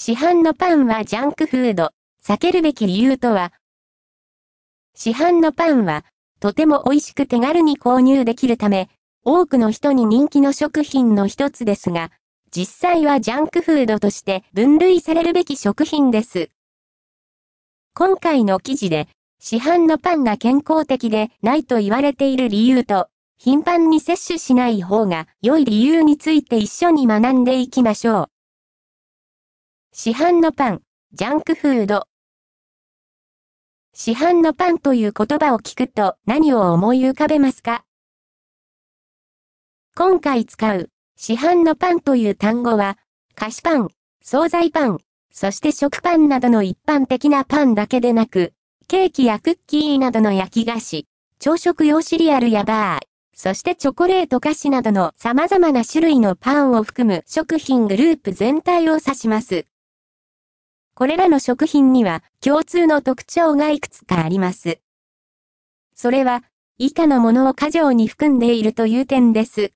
市販のパンはジャンクフード。避けるべき理由とは市販のパンは、とても美味しく手軽に購入できるため、多くの人に人気の食品の一つですが、実際はジャンクフードとして分類されるべき食品です。今回の記事で、市販のパンが健康的でないと言われている理由と、頻繁に摂取しない方が良い理由について一緒に学んでいきましょう。市販のパン、ジャンクフード。市販のパンという言葉を聞くと何を思い浮かべますか今回使う市販のパンという単語は菓子パン、惣菜パン、そして食パンなどの一般的なパンだけでなく、ケーキやクッキーなどの焼き菓子、朝食用シリアルやバー、そしてチョコレート菓子などの様々な種類のパンを含む食品グループ全体を指します。これらの食品には共通の特徴がいくつかあります。それは、以下のものを過剰に含んでいるという点です。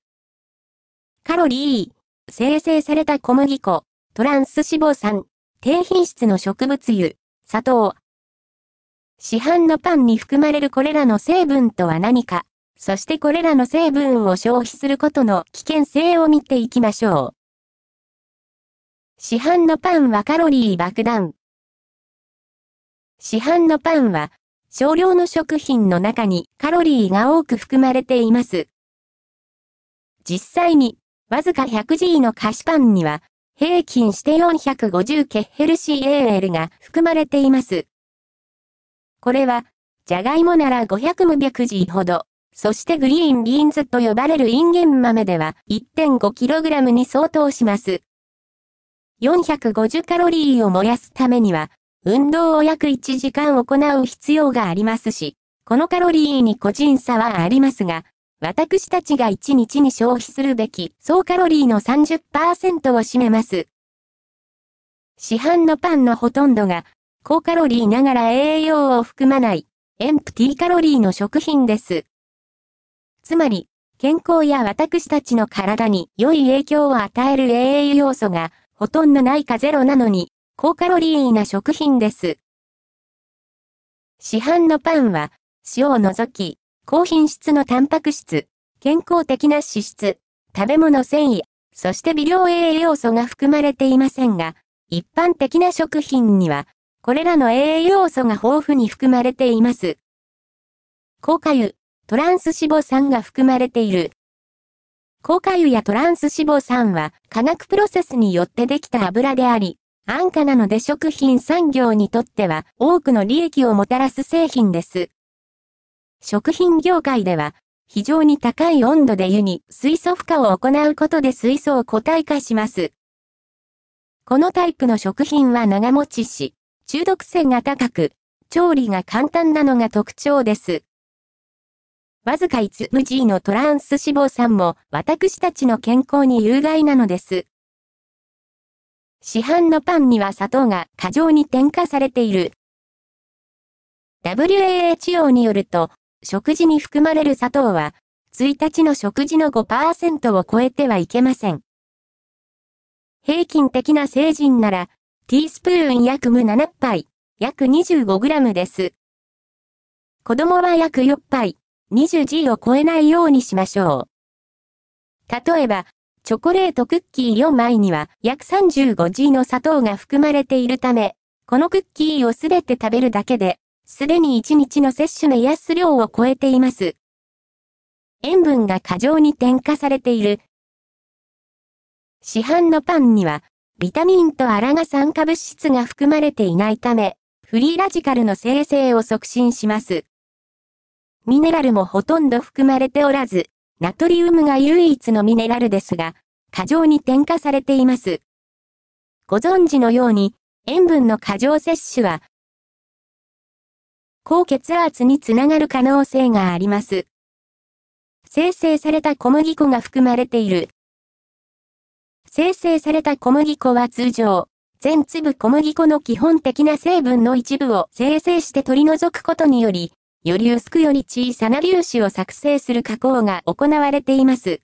カロリー、生成された小麦粉、トランス脂肪酸、低品質の植物油、砂糖。市販のパンに含まれるこれらの成分とは何か、そしてこれらの成分を消費することの危険性を見ていきましょう。市販のパンはカロリー爆弾。市販のパンは、少量の食品の中にカロリーが多く含まれています。実際に、わずか 100G の菓子パンには、平均して 450kcal が含まれています。これは、じゃがいもなら 500mg ほど、そしてグリーンビーンズと呼ばれるインゲン豆では 1.5kg に相当します。450カロリーを燃やすためには、運動を約1時間行う必要がありますし、このカロリーに個人差はありますが、私たちが1日に消費するべき総カロリーの30%を占めます。市販のパンのほとんどが、高カロリーながら栄養を含まない、エンプティカロリーの食品です。つまり、健康や私たちの体に良い影響を与える栄養素が、ほとんどないかゼロなのに、高カロリーな食品です。市販のパンは、塩を除き、高品質のタンパク質、健康的な脂質、食べ物繊維、そして微量栄養素が含まれていませんが、一般的な食品には、これらの栄養素が豊富に含まれています。高果油、トランス脂肪酸が含まれている高化油やトランス脂肪酸は化学プロセスによってできた油であり、安価なので食品産業にとっては多くの利益をもたらす製品です。食品業界では、非常に高い温度で湯に水素負荷を行うことで水素を固体化します。このタイプの食品は長持ちし、中毒性が高く、調理が簡単なのが特徴です。わずか5無 G のトランス脂肪酸も私たちの健康に有害なのです。市販のパンには砂糖が過剰に添加されている。WHO によると、食事に含まれる砂糖は、1日の食事の5%を超えてはいけません。平均的な成人なら、ティースプーン約無7杯、約 25g です。子供は約4杯、20G を超えないようにしましょう。例えば、チョコレートクッキー4枚には約 35G の砂糖が含まれているため、このクッキーをすべて食べるだけで、すでに1日の摂取の癒す量を超えています。塩分が過剰に添加されている。市販のパンには、ビタミンとアラガ酸化物質が含まれていないため、フリーラジカルの生成を促進します。ミネラルもほとんど含まれておらず、ナトリウムが唯一のミネラルですが、過剰に添加されています。ご存知のように、塩分の過剰摂取は、高血圧につながる可能性があります。生成された小麦粉が含まれている。生成された小麦粉は通常、全粒小麦粉の基本的な成分の一部を生成して取り除くことにより、より薄くより小さな粒子を作成する加工が行われています。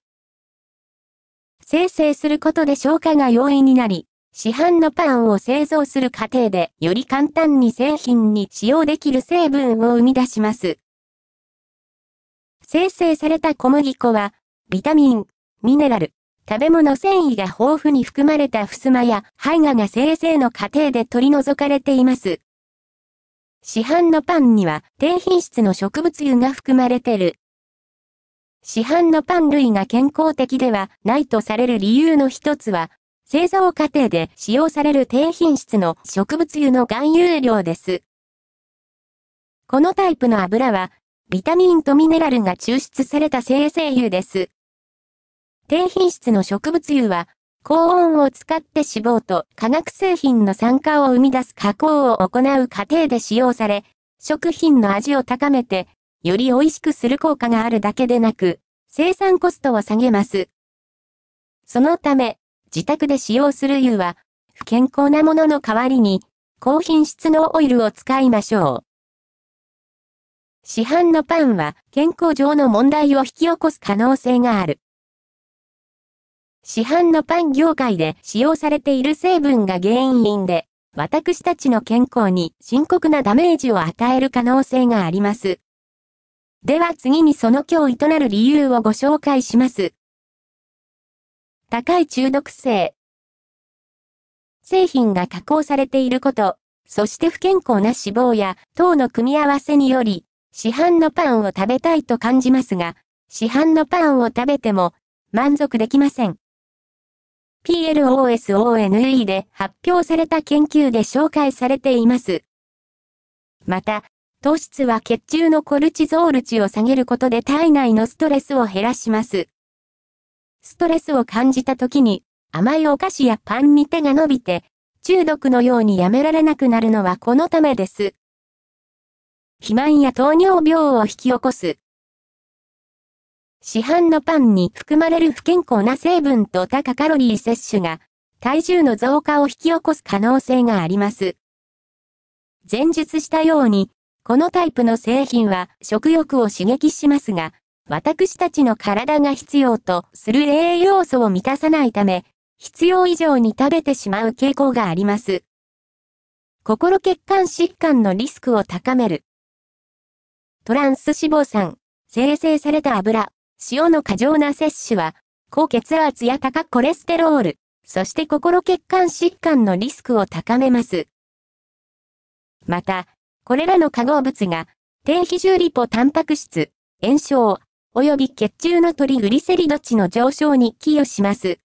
生成することで消化が容易になり、市販のパンを製造する過程でより簡単に製品に使用できる成分を生み出します。生成された小麦粉は、ビタミン、ミネラル、食べ物繊維が豊富に含まれた襖や胚芽が生成の過程で取り除かれています。市販のパンには低品質の植物油が含まれてる。市販のパン類が健康的ではないとされる理由の一つは、製造過程で使用される低品質の植物油の含有量です。このタイプの油は、ビタミンとミネラルが抽出された生成油です。低品質の植物油は、高温を使って脂肪と化学製品の酸化を生み出す加工を行う過程で使用され、食品の味を高めて、より美味しくする効果があるだけでなく、生産コストを下げます。そのため、自宅で使用する油は、不健康なものの代わりに、高品質のオイルを使いましょう。市販のパンは健康上の問題を引き起こす可能性がある。市販のパン業界で使用されている成分が原因で、私たちの健康に深刻なダメージを与える可能性があります。では次にその脅威となる理由をご紹介します。高い中毒性。製品が加工されていること、そして不健康な脂肪や糖の組み合わせにより、市販のパンを食べたいと感じますが、市販のパンを食べても満足できません。PLOSONE で発表された研究で紹介されています。また、糖質は血中のコルチゾール値を下げることで体内のストレスを減らします。ストレスを感じた時に甘いお菓子やパンに手が伸びて中毒のようにやめられなくなるのはこのためです。肥満や糖尿病を引き起こす市販のパンに含まれる不健康な成分と高カロリー摂取が、体重の増加を引き起こす可能性があります。前述したように、このタイプの製品は食欲を刺激しますが、私たちの体が必要とする栄養素を満たさないため、必要以上に食べてしまう傾向があります。心血管疾患のリスクを高める。トランス脂肪酸、生成された油、塩の過剰な摂取は、高血圧や高コレステロール、そして心血管疾患のリスクを高めます。また、これらの化合物が、低比重リポタンパク質、炎症、及び血中のトリグリセリド値の上昇に寄与します。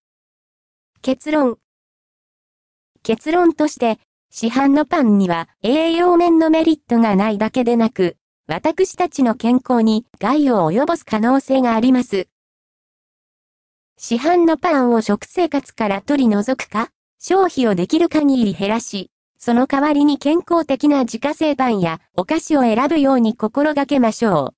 結論。結論として、市販のパンには栄養面のメリットがないだけでなく、私たちの健康に害を及ぼす可能性があります。市販のパンを食生活から取り除くか、消費をできる限り減らし、その代わりに健康的な自家製パンやお菓子を選ぶように心がけましょう。